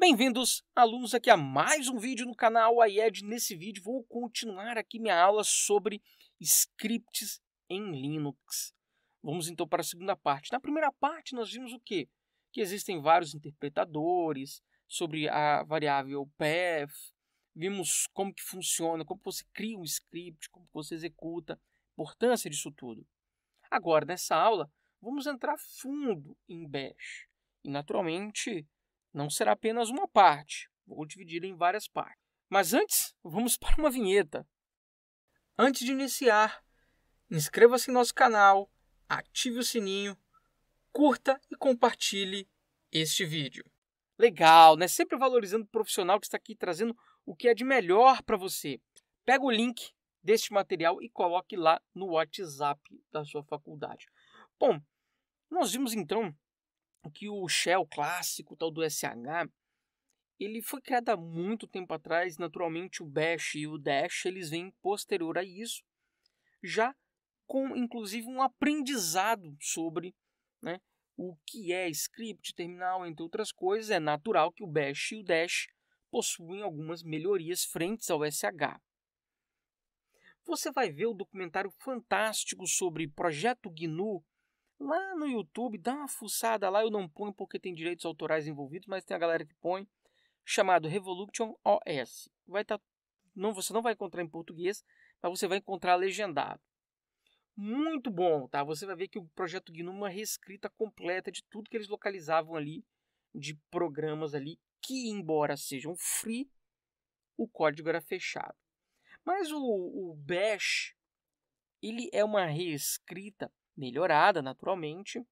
Bem-vindos, alunos, aqui a mais um vídeo no canal IED. Nesse vídeo vou continuar aqui minha aula sobre scripts em Linux. Vamos então para a segunda parte. Na primeira parte nós vimos o quê? Que existem vários interpretadores, sobre a variável path, vimos como que funciona, como você cria um script, como você executa, importância disso tudo. Agora, nessa aula, vamos entrar fundo em Bash. E, naturalmente, não será apenas uma parte, vou dividir em várias partes. Mas antes, vamos para uma vinheta. Antes de iniciar, inscreva-se em nosso canal, ative o sininho, curta e compartilhe este vídeo. Legal, né? Sempre valorizando o profissional que está aqui trazendo o que é de melhor para você. Pega o link deste material e coloque lá no WhatsApp da sua faculdade. Bom, nós vimos então que o Shell clássico, tal do SH, ele foi criado há muito tempo atrás. Naturalmente, o Bash e o Dash eles vêm posterior a isso, já com inclusive um aprendizado sobre né, o que é script, terminal, entre outras coisas. É natural que o Bash e o Dash possuem algumas melhorias frentes ao SH. Você vai ver o documentário fantástico sobre Projeto GNU lá no YouTube, dá uma fuçada lá, eu não ponho porque tem direitos autorais envolvidos, mas tem a galera que põe, chamado Revolution OS. Vai tá, não, você não vai encontrar em português, mas você vai encontrar legendado. Muito bom, tá? Você vai ver que o projeto GNU é uma reescrita completa de tudo que eles localizavam ali, de programas ali, que embora sejam free, o código era fechado. Mas o, o Bash, ele é uma reescrita melhorada, naturalmente.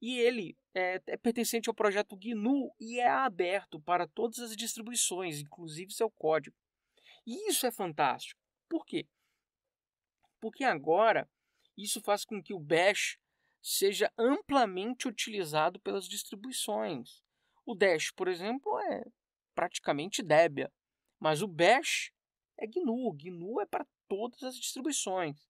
E ele é, é pertencente ao projeto GNU e é aberto para todas as distribuições, inclusive seu código. E isso é fantástico. Por quê? Porque agora isso faz com que o Bash seja amplamente utilizado pelas distribuições. O Dash, por exemplo, é praticamente Debian, mas o Bash é GNU. GNU é para todas as distribuições.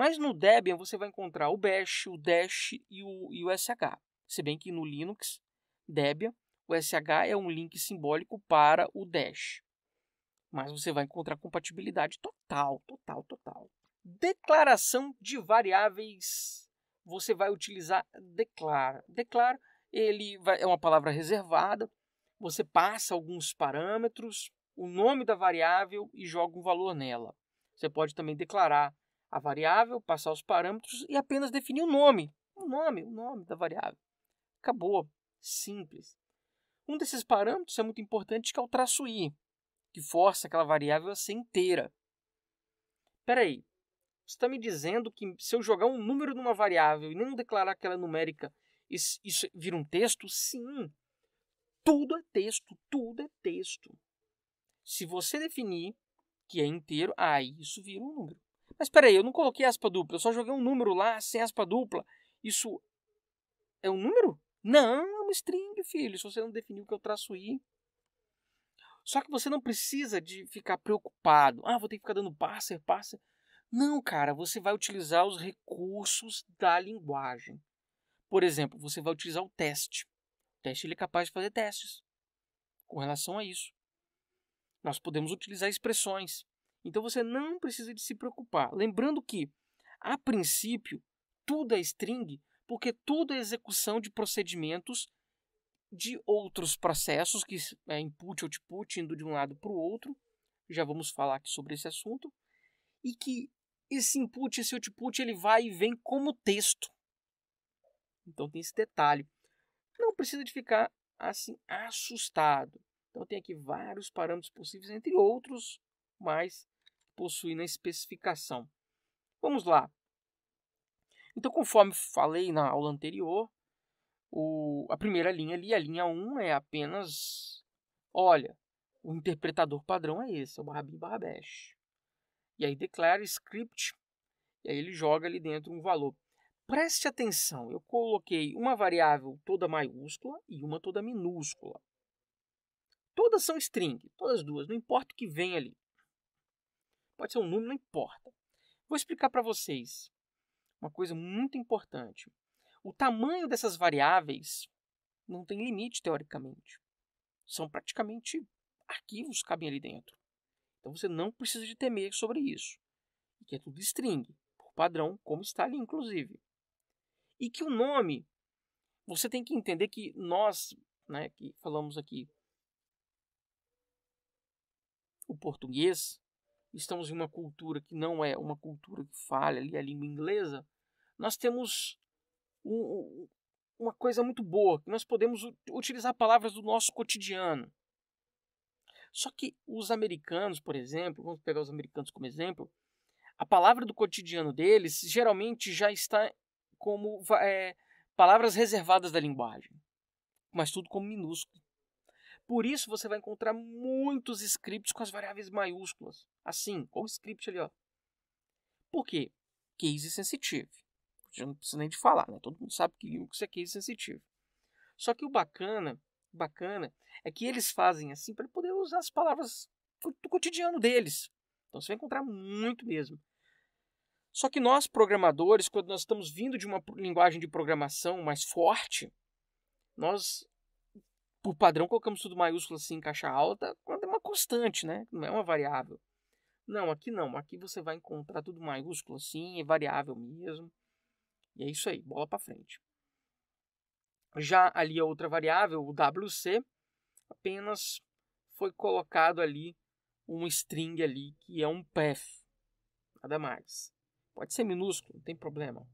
Mas no Debian você vai encontrar o Bash, o Dash e o, e o SH. Se bem que no Linux, Debian, o SH é um link simbólico para o Dash. Mas você vai encontrar compatibilidade total, total, total. Declaração de variáveis. Você vai utilizar declare. Declare ele vai, é uma palavra reservada. Você passa alguns parâmetros, o nome da variável e joga um valor nela. Você pode também declarar a variável, passar os parâmetros e apenas definir o nome. O nome, o nome da variável. Acabou. Simples. Um desses parâmetros é muito importante, que é o traço i, que força aquela variável a ser inteira. Espera aí, você está me dizendo que se eu jogar um número numa variável e não declarar que ela é numérica, isso, isso vira um texto? Sim. Tudo é texto, tudo é texto. Se você definir que é inteiro, aí isso vira um número. Mas peraí, eu não coloquei aspa dupla, eu só joguei um número lá sem aspa dupla. Isso é um número? Não, é uma string, filho. Se você não definiu o que eu é traço i. Só que você não precisa de ficar preocupado. Ah, vou ter que ficar dando parser, parser. Não, cara, você vai utilizar os recursos da linguagem. Por exemplo, você vai utilizar o teste. O teste ele é capaz de fazer testes com relação a isso. Nós podemos utilizar expressões. Então você não precisa de se preocupar. Lembrando que, a princípio, tudo é string porque tudo é execução de procedimentos de outros processos, que é input, output, indo de um lado para o outro. Já vamos falar aqui sobre esse assunto. E que esse input, esse output, ele vai e vem como texto. Então tem esse detalhe. Não precisa de ficar assim assustado. Então tem aqui vários parâmetros possíveis, entre outros, mais possui na especificação. Vamos lá. Então, conforme falei na aula anterior, o, a primeira linha ali, a linha 1, é apenas. Olha, o interpretador padrão é esse, é o bin barra bash. E aí declara script, e aí ele joga ali dentro um valor. Preste atenção, eu coloquei uma variável toda maiúscula e uma toda minúscula. Todas são string, todas duas, não importa o que vem ali pode ser um número, não importa. Vou explicar para vocês uma coisa muito importante. O tamanho dessas variáveis não tem limite, teoricamente. São praticamente arquivos que cabem ali dentro. Então você não precisa de temer sobre isso. E que é tudo string, por padrão, como está ali, inclusive. E que o nome, você tem que entender que nós, né, que falamos aqui o português, estamos em uma cultura que não é uma cultura que falha ali a língua inglesa, nós temos um, uma coisa muito boa, que nós podemos utilizar palavras do nosso cotidiano. Só que os americanos, por exemplo, vamos pegar os americanos como exemplo, a palavra do cotidiano deles geralmente já está como é, palavras reservadas da linguagem, mas tudo como minúsculo. Por isso você vai encontrar muitos scripts com as variáveis maiúsculas. Assim, ou script ali, ó. Por quê? Case sensitive. Já não precisa nem de falar, né? Todo mundo sabe que Linux é case sensitive. Só que o bacana, bacana é que eles fazem assim para poder usar as palavras do cotidiano deles. Então você vai encontrar muito mesmo. Só que nós programadores, quando nós estamos vindo de uma linguagem de programação mais forte, nós por padrão, colocamos tudo maiúsculo assim em caixa alta, quando é uma constante, né? Não é uma variável. Não, aqui não. Aqui você vai encontrar tudo maiúsculo assim, é variável mesmo. E é isso aí, bola para frente. Já ali a outra variável, o WC, apenas foi colocado ali um string ali que é um path, nada mais. Pode ser minúsculo, não tem problema.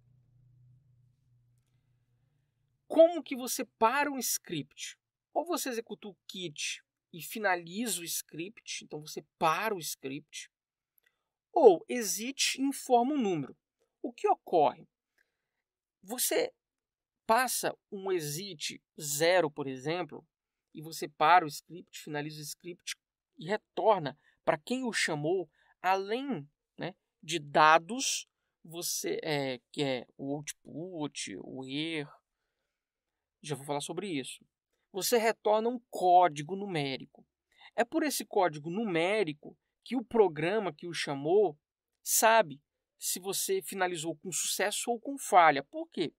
Como que você para um script? Ou você executa o kit e finaliza o script, então você para o script, ou exit informa um número. O que ocorre? Você passa um exit zero, por exemplo, e você para o script, finaliza o script e retorna para quem o chamou, além né, de dados, você é, que é o output, o er, já vou falar sobre isso você retorna um código numérico. É por esse código numérico que o programa que o chamou sabe se você finalizou com sucesso ou com falha. Por quê?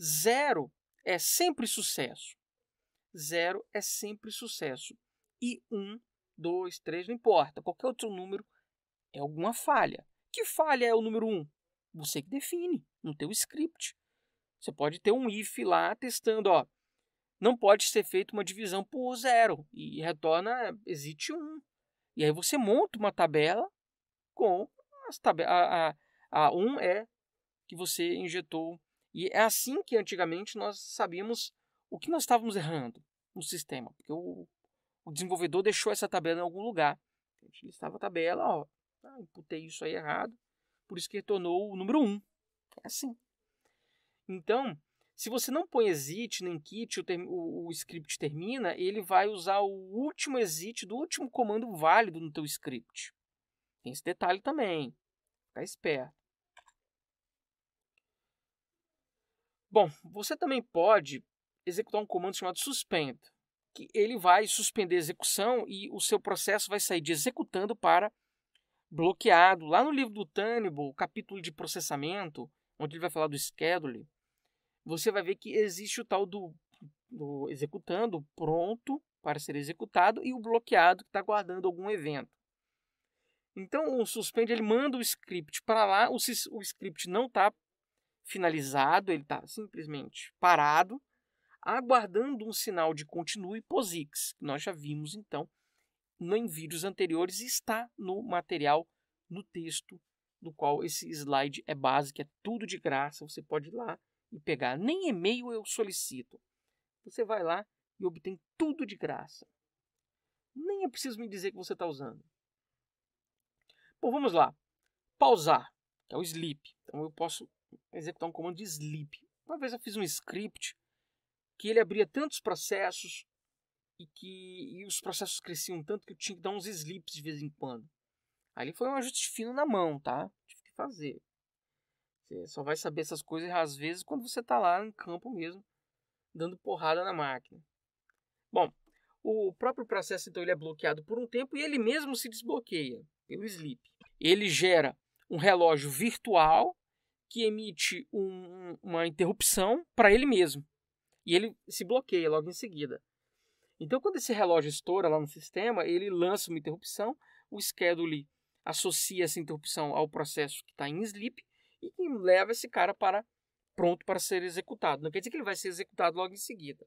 Zero é sempre sucesso. Zero é sempre sucesso. E um, dois, três, não importa. Qualquer outro número é alguma falha. Que falha é o número um? Você que define no teu script. Você pode ter um if lá testando, ó, não pode ser feita uma divisão por zero e retorna existe um. E aí você monta uma tabela com as tabelas. A, a, a 1 é que você injetou. E é assim que antigamente nós sabíamos o que nós estávamos errando no sistema. Porque o, o desenvolvedor deixou essa tabela em algum lugar. Ele estava a tabela, ó, ah, imputei isso aí errado, por isso que retornou o número 1. É assim. Então, se você não põe exit nem quit, o, o, o script termina, ele vai usar o último exit do último comando válido no teu script. Tem esse detalhe também. Fica esperto. Bom, você também pode executar um comando chamado suspend, que ele vai suspender a execução e o seu processo vai sair de executando para bloqueado. Lá no livro do Tannibal, capítulo de processamento, onde ele vai falar do schedule, você vai ver que existe o tal do, do executando, pronto para ser executado, e o bloqueado que está guardando algum evento. Então, o suspend ele manda o script para lá, o, o script não está finalizado, ele está simplesmente parado, aguardando um sinal de continue POSIX, que nós já vimos então em vídeos anteriores, e está no material, no texto do qual esse slide é base, que é tudo de graça, você pode ir lá e pegar. Nem e-mail eu solicito. Você vai lá e obtém tudo de graça. Nem é preciso me dizer que você está usando. Bom, vamos lá. Pausar, é o sleep. Então eu posso executar um comando de sleep. Uma vez eu fiz um script que ele abria tantos processos e que e os processos cresciam tanto que eu tinha que dar uns slips de vez em quando. Ali foi um ajuste fino na mão, tá? Tive que fazer. Você só vai saber essas coisas às vezes quando você está lá no campo mesmo, dando porrada na máquina. Bom, o próprio processo então ele é bloqueado por um tempo e ele mesmo se desbloqueia pelo sleep. Ele gera um relógio virtual que emite um, uma interrupção para ele mesmo e ele se bloqueia logo em seguida. Então, quando esse relógio estoura lá no sistema, ele lança uma interrupção, o schedule associa essa interrupção ao processo que está em sleep e leva esse cara para pronto para ser executado. Não quer dizer que ele vai ser executado logo em seguida.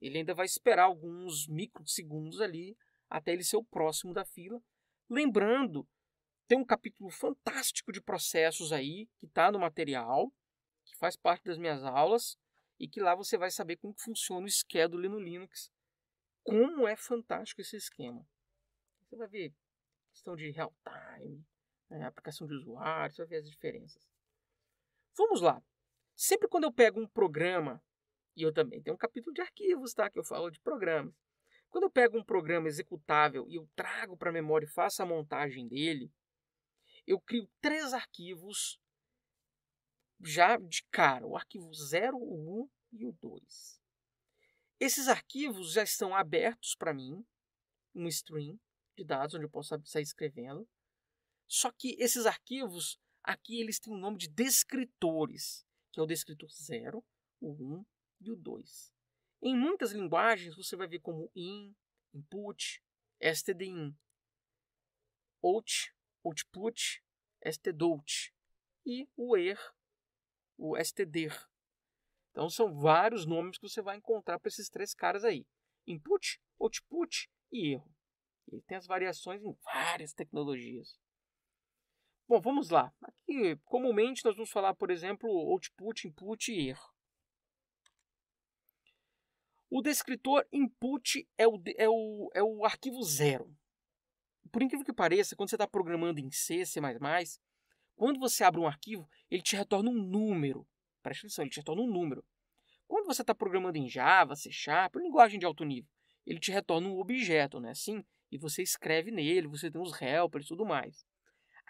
Ele ainda vai esperar alguns microsegundos ali até ele ser o próximo da fila. Lembrando, tem um capítulo fantástico de processos aí que está no material, que faz parte das minhas aulas e que lá você vai saber como funciona o schedule no Linux. Como é fantástico esse esquema. Você vai ver questão de real time, né, aplicação de usuário, você vai ver as diferenças. Vamos lá. Sempre quando eu pego um programa, e eu também tenho um capítulo de arquivos, tá? Que eu falo de programas. Quando eu pego um programa executável e eu trago para a memória e faço a montagem dele, eu crio três arquivos já de cara: o arquivo 0, o 1 e o 2. Esses arquivos já estão abertos para mim, um stream de dados onde eu posso sair escrevendo. Só que esses arquivos Aqui eles têm o um nome de descritores, que é o descritor 0, o 1 um e o 2. Em muitas linguagens você vai ver como in, input, stdin, out, output, stdout e o er, o stder. Então são vários nomes que você vai encontrar para esses três caras aí: input, output e erro. Ele tem as variações em várias tecnologias. Bom, vamos lá. Aqui, comumente, nós vamos falar, por exemplo, output, input e erro. O descritor input é o, é o, é o arquivo zero. Por incrível que pareça, quando você está programando em C, C++, quando você abre um arquivo, ele te retorna um número. Presta atenção, ele te retorna um número. Quando você está programando em Java, C Sharp, linguagem de alto nível, ele te retorna um objeto, né? Assim, e você escreve nele, você tem os helpers e tudo mais.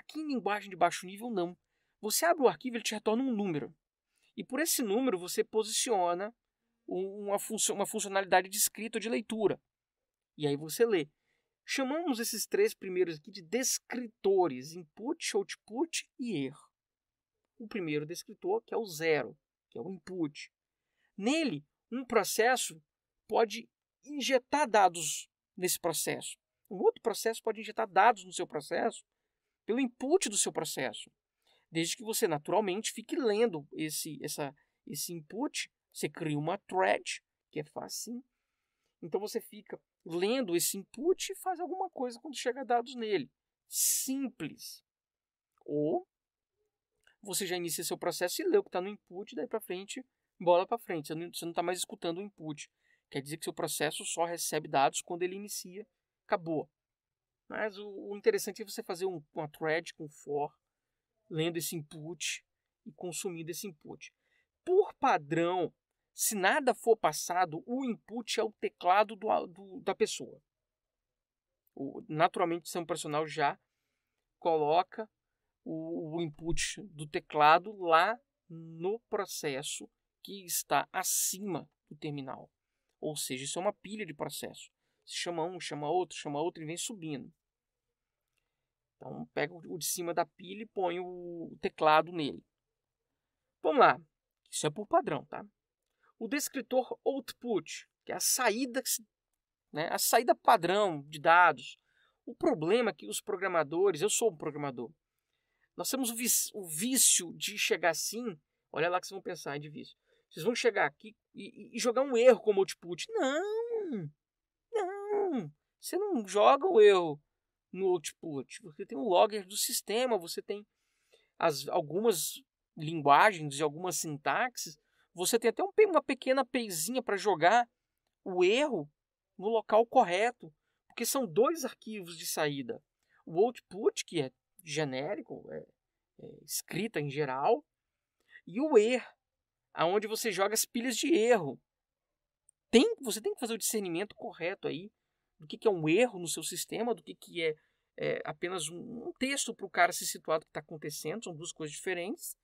Aqui em linguagem de baixo nível, não. Você abre o arquivo, e ele te retorna um número. E por esse número, você posiciona uma, uma funcionalidade de escrita ou de leitura. E aí você lê. Chamamos esses três primeiros aqui de descritores: input, output e erro. O primeiro descritor, que é o zero, que é o input. Nele, um processo pode injetar dados nesse processo. Um outro processo pode injetar dados no seu processo pelo input do seu processo. Desde que você naturalmente fique lendo esse, essa, esse input, você cria uma thread, que é fácil. Então você fica lendo esse input e faz alguma coisa quando chega dados nele. Simples. Ou você já inicia seu processo e lê o que está no input, daí para frente, bola para frente. Você não está mais escutando o input. Quer dizer que seu processo só recebe dados quando ele inicia. Acabou. Mas o, o interessante é você fazer um, uma thread com for, lendo esse input e consumindo esse input. Por padrão, se nada for passado, o input é o teclado do, do da pessoa. O, naturalmente, o sistema operacional já coloca o, o input do teclado lá no processo que está acima do terminal. Ou seja, isso é uma pilha de processo chama um, chama outro, chama outro e vem subindo. Então pega o de cima da pilha e põe o teclado nele. Vamos lá. Isso é por padrão, tá? O descritor output, que é a saída, né, a saída padrão de dados. O problema é que os programadores, eu sou um programador, nós temos o vício, de chegar assim. Olha lá que vocês vão pensar é de vício. Vocês vão chegar aqui e, e jogar um erro como output. Não! não, você não joga o erro no output. Tipo, tipo, você tem o um logger do sistema, você tem as, algumas linguagens e algumas sintaxes. Você tem até um, uma pequena peizinha para jogar o erro no local correto, porque são dois arquivos de saída. O output, que é genérico, é, é escrita em geral, e o er, aonde você joga as pilhas de erro. Tem, você tem que fazer o discernimento correto aí do que, que é um erro no seu sistema, do que, que é, é apenas um, um texto para o cara se situar do que está acontecendo, são duas coisas diferentes.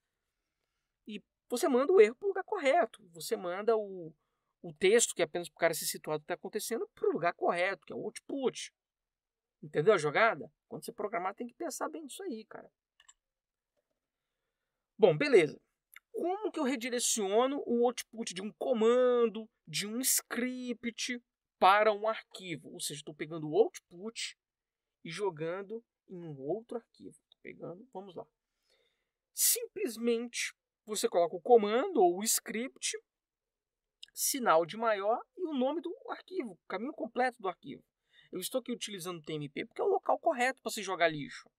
E você manda o erro para o lugar correto, você manda o, o texto, que é apenas para o cara se situar do que está acontecendo, para o lugar correto, que é o output. Entendeu a jogada? Quando você programar, tem que pensar bem nisso aí, cara. Bom, beleza. Como que eu redireciono o output de um comando, de um script, para um arquivo. Ou seja, estou pegando o output e jogando em um outro arquivo. Tô pegando, vamos lá. Simplesmente você coloca o comando ou o script, sinal de maior e o nome do arquivo, o caminho completo do arquivo. Eu estou aqui utilizando o TMP porque é o local correto para se jogar lixo.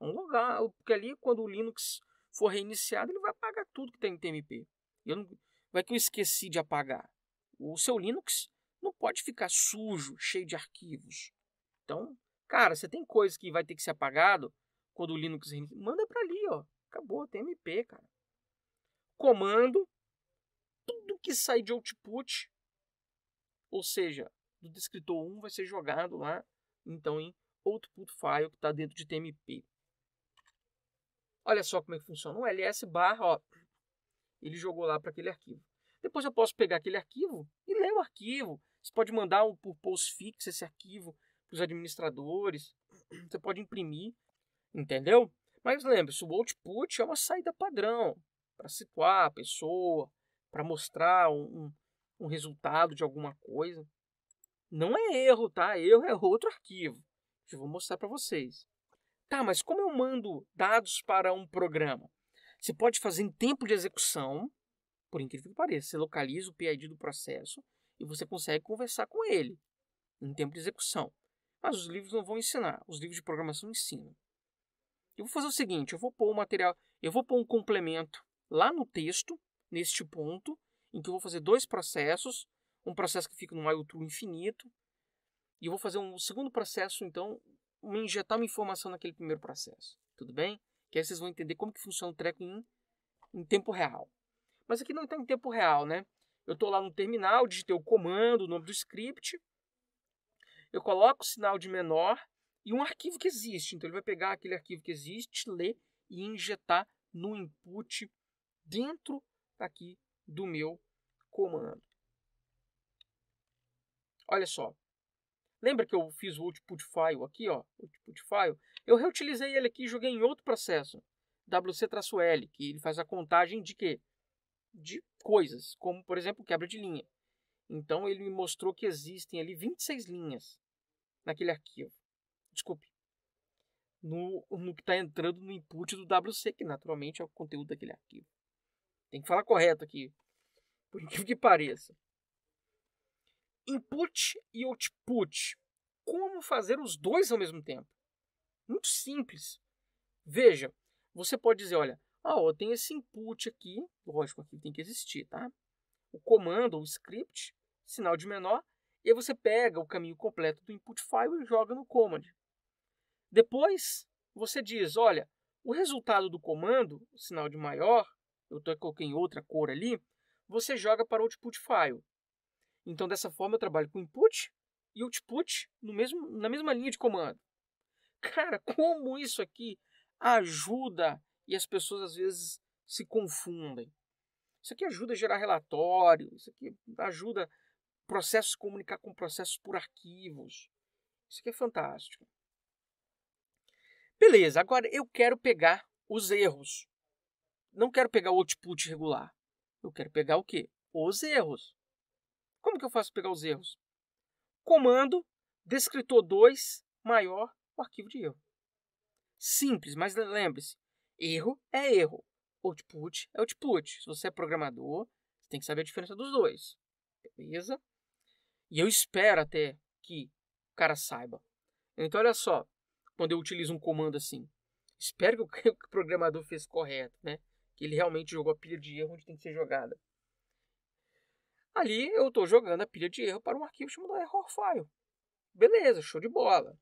É um lugar, porque ali quando o Linux for reiniciado, ele vai apagar tudo que tem em TMP. Eu não, vai que eu esqueci de apagar. O seu Linux não pode ficar sujo, cheio de arquivos. Então, cara, você tem coisa que vai ter que ser apagado quando o Linux manda para ali, ó. Acabou, tem TMP cara. Comando, tudo que sai de output, ou seja, do descritor 1 vai ser jogado lá, então em output file que está dentro de TMP. Olha só como é que funciona. O ls barra, ó, ele jogou lá para aquele arquivo. Depois eu posso pegar aquele arquivo e ler o arquivo, você pode mandar um, por postfix esse arquivo para os administradores. Você pode imprimir, entendeu? Mas lembre-se, o output é uma saída padrão para situar a pessoa, para mostrar um, um resultado de alguma coisa. Não é erro, tá? Erro é outro arquivo. Eu vou mostrar para vocês. Tá, mas como eu mando dados para um programa? Você pode fazer em tempo de execução, por incrível que pareça, você localiza o PID do processo e você consegue conversar com ele em tempo de execução. Mas os livros não vão ensinar, os livros de programação ensinam. Eu vou fazer o seguinte, eu vou pôr o um material, eu vou pôr um complemento lá no texto, neste ponto, em que eu vou fazer dois processos, um processo que fica no while infinito, e eu vou fazer um segundo processo, então, uma, injetar uma informação naquele primeiro processo. Tudo bem? Que aí vocês vão entender como que funciona o treco em, em tempo real. Mas aqui não está em tempo real, né? Eu estou lá no terminal, digitei o comando, o nome do script, eu coloco o sinal de menor e um arquivo que existe. Então ele vai pegar aquele arquivo que existe, ler e injetar no input dentro aqui do meu comando. Olha só. Lembra que eu fiz o output file aqui, ó, output file? Eu reutilizei ele aqui e joguei em outro processo, wc-l, que ele faz a contagem de quê? De coisas, como por exemplo quebra de linha. Então ele me mostrou que existem ali 26 linhas naquele arquivo. Desculpe. No, no que está entrando no input do WC, que naturalmente é o conteúdo daquele arquivo. Tem que falar correto aqui, por incrível que pareça. Input e output. Como fazer os dois ao mesmo tempo? Muito simples. Veja, você pode dizer, olha, ah, ó, tem esse input aqui, lógico, aqui tem que existir, tá? O comando, o script, sinal de menor, e aí você pega o caminho completo do input file e joga no command. Depois, você diz, olha, o resultado do comando, sinal de maior, eu coloquei em outra cor ali, você joga para o output file. Então, dessa forma, eu trabalho com input e output no mesmo, na mesma linha de comando. Cara, como isso aqui ajuda e as pessoas às vezes se confundem. Isso aqui ajuda a gerar relatório, isso aqui ajuda processos a comunicar com processos por arquivos. Isso aqui é fantástico. Beleza, agora eu quero pegar os erros. Não quero pegar o output regular. Eu quero pegar o quê? Os erros. Como que eu faço pegar os erros? Comando descritor 2 maior o arquivo de erro. Simples, mas lembre-se, Erro é erro. Output é output. Se você é programador, você tem que saber a diferença dos dois. Beleza? E eu espero até que o cara saiba. Então, olha só. Quando eu utilizo um comando assim, espero que o programador fez correto, né? Que ele realmente jogou a pilha de erro onde tem que ser jogada. Ali eu estou jogando a pilha de erro para um arquivo chamado error file. Beleza, show de bola.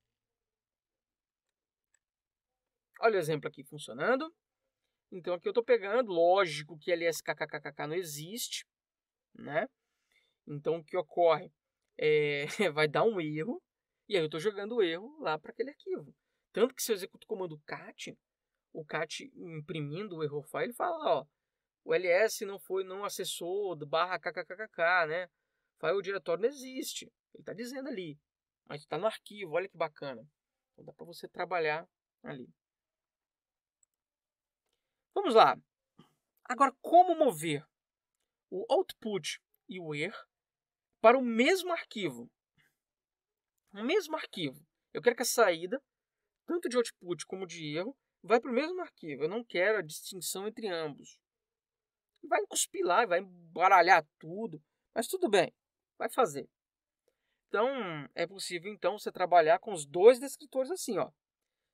Olha o exemplo aqui funcionando. Então aqui eu estou pegando, lógico que LSKKKK não existe, né? Então o que ocorre? É, vai dar um erro, e aí eu estou jogando o erro lá para aquele arquivo. Tanto que se eu executo o comando cat, o cat imprimindo o error file, ele fala, ó, o ls não foi, não acessou barra kkkk, né? File diretório não existe. Ele está dizendo ali, mas está no arquivo, olha que bacana. Então dá para você trabalhar ali. Vamos lá. Agora, como mover o output e o erro para o mesmo arquivo? O mesmo arquivo. Eu quero que a saída, tanto de output como de erro, vai para o mesmo arquivo. Eu não quero a distinção entre ambos. Vai cuspilar, vai embaralhar tudo, mas tudo bem, vai fazer. Então, é possível então você trabalhar com os dois descritores assim, ó.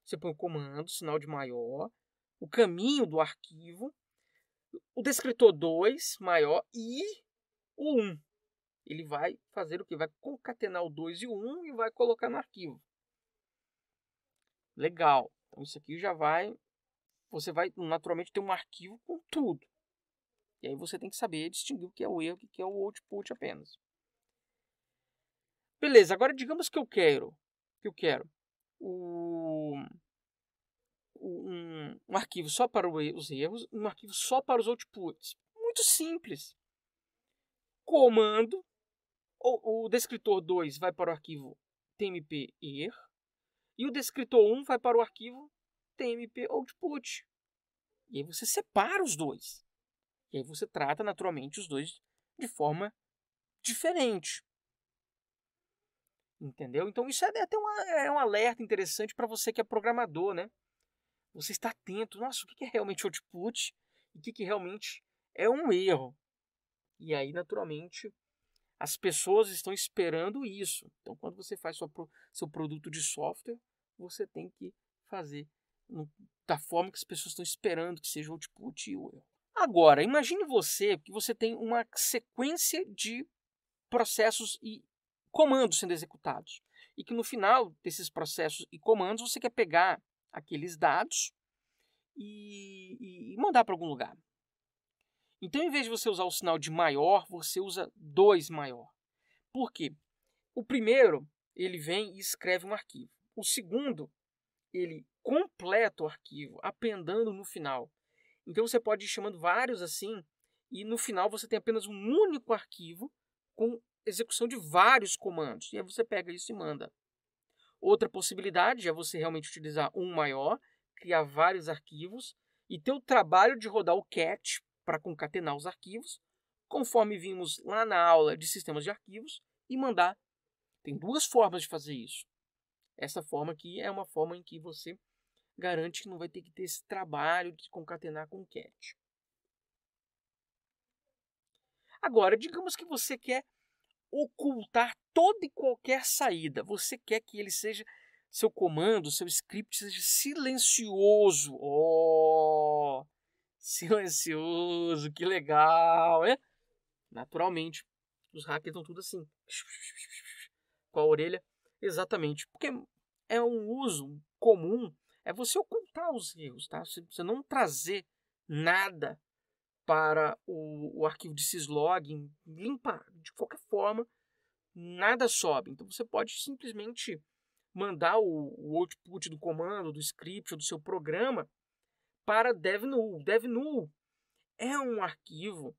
Você põe o comando, sinal de maior, o caminho do arquivo, o descritor 2 maior e o 1. Um. Ele vai fazer o que? Vai concatenar o 2 e o 1 um e vai colocar no arquivo. Legal. Então isso aqui já vai. Você vai naturalmente ter um arquivo com tudo. E aí você tem que saber distinguir o que é o erro e o que é o output apenas. Beleza, agora digamos que eu quero. Que eu quero o um, um arquivo só para os erros, um arquivo só para os outputs. Muito simples. Comando, o, o descritor 2 vai para o arquivo tmp-er e o descritor 1 vai para o arquivo tmp-output. E aí você separa os dois. E aí você trata naturalmente os dois de forma diferente. Entendeu? Então isso é, é até uma, é um alerta interessante para você que é programador, né? Você está atento, nossa, o que é realmente output e o que, que realmente é um erro. E aí, naturalmente, as pessoas estão esperando isso. Então, quando você faz sua, seu produto de software, você tem que fazer no, da forma que as pessoas estão esperando que seja o output e o erro. Agora, imagine você que você tem uma sequência de processos e comandos sendo executados. E que no final desses processos e comandos você quer pegar aqueles dados e, e mandar para algum lugar. Então, em vez de você usar o sinal de maior, você usa dois maior. Por quê? O primeiro, ele vem e escreve um arquivo. O segundo, ele completa o arquivo, apendando no final. Então, você pode ir chamando vários assim, e no final você tem apenas um único arquivo com execução de vários comandos. E aí você pega isso e manda. Outra possibilidade é você realmente utilizar um maior, criar vários arquivos e ter o trabalho de rodar o cat para concatenar os arquivos, conforme vimos lá na aula de sistemas de arquivos, e mandar. Tem duas formas de fazer isso. Essa forma aqui é uma forma em que você garante que não vai ter que ter esse trabalho de concatenar com cat. Agora, digamos que você quer ocultar toda e qualquer saída. Você quer que ele seja seu comando, seu script seja silencioso. Oh, silencioso, que legal, é? Naturalmente, os hackers estão tudo assim, com a orelha, exatamente, porque é um uso comum, é você ocultar os erros, tá? Você não trazer nada para o, o arquivo de syslog, limpar de qualquer forma, nada sobe. Então você pode simplesmente mandar o, o output do comando, do script, do seu programa para devnull. Devnull é um arquivo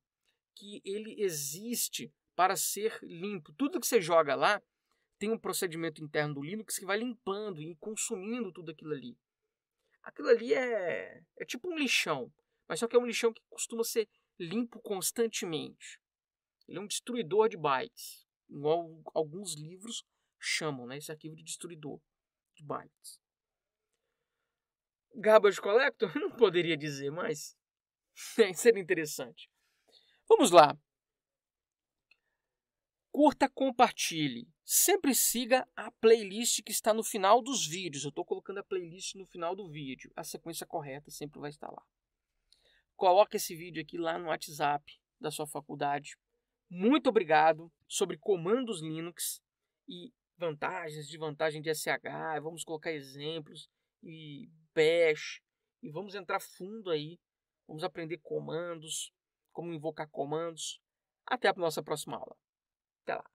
que ele existe para ser limpo. Tudo que você joga lá tem um procedimento interno do Linux que vai limpando e consumindo tudo aquilo ali. Aquilo ali é, é tipo um lixão. Mas só que é um lixão que costuma ser limpo constantemente. Ele é um destruidor de bytes, igual alguns livros chamam, né? Esse arquivo de destruidor de bytes. Garbage Collector? Não poderia dizer, mas seria interessante. Vamos lá. Curta, compartilhe. Sempre siga a playlist que está no final dos vídeos. Eu estou colocando a playlist no final do vídeo. A sequência correta sempre vai estar lá coloca esse vídeo aqui lá no WhatsApp da sua faculdade. Muito obrigado sobre comandos Linux e vantagens, desvantagens de SH, vamos colocar exemplos e bash e vamos entrar fundo aí, vamos aprender comandos, como invocar comandos. Até a nossa próxima aula. Até lá.